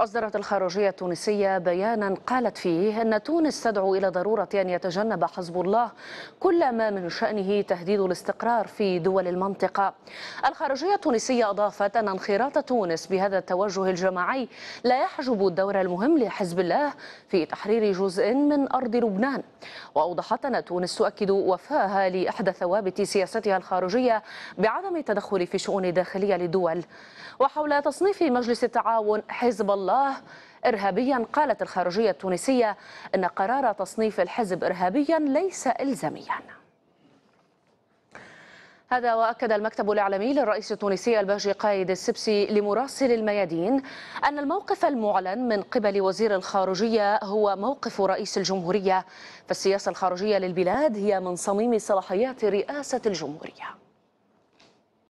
أصدرت الخارجية التونسية بيانا قالت فيه أن تونس تدعو إلى ضرورة أن يتجنب حزب الله كل ما من شأنه تهديد الاستقرار في دول المنطقة الخارجية التونسية أضافت أن انخراط تونس بهذا التوجه الجماعي لا يحجب الدور المهم لحزب الله في تحرير جزء من أرض لبنان وأوضحت أن تونس تؤكد وفاها لإحدى ثوابت سياستها الخارجية بعدم التدخل في شؤون داخلية للدول وحول تصنيف مجلس التعاون حزب الله الله إرهابيا قالت الخارجية التونسية أن قرار تصنيف الحزب إرهابيا ليس إلزاميا هذا وأكد المكتب الإعلامي للرئيس التونسي الباجي قايد السبسي لمراسل الميادين أن الموقف المعلن من قبل وزير الخارجية هو موقف رئيس الجمهورية فالسياسة الخارجية للبلاد هي من صميم صلاحيات رئاسة الجمهورية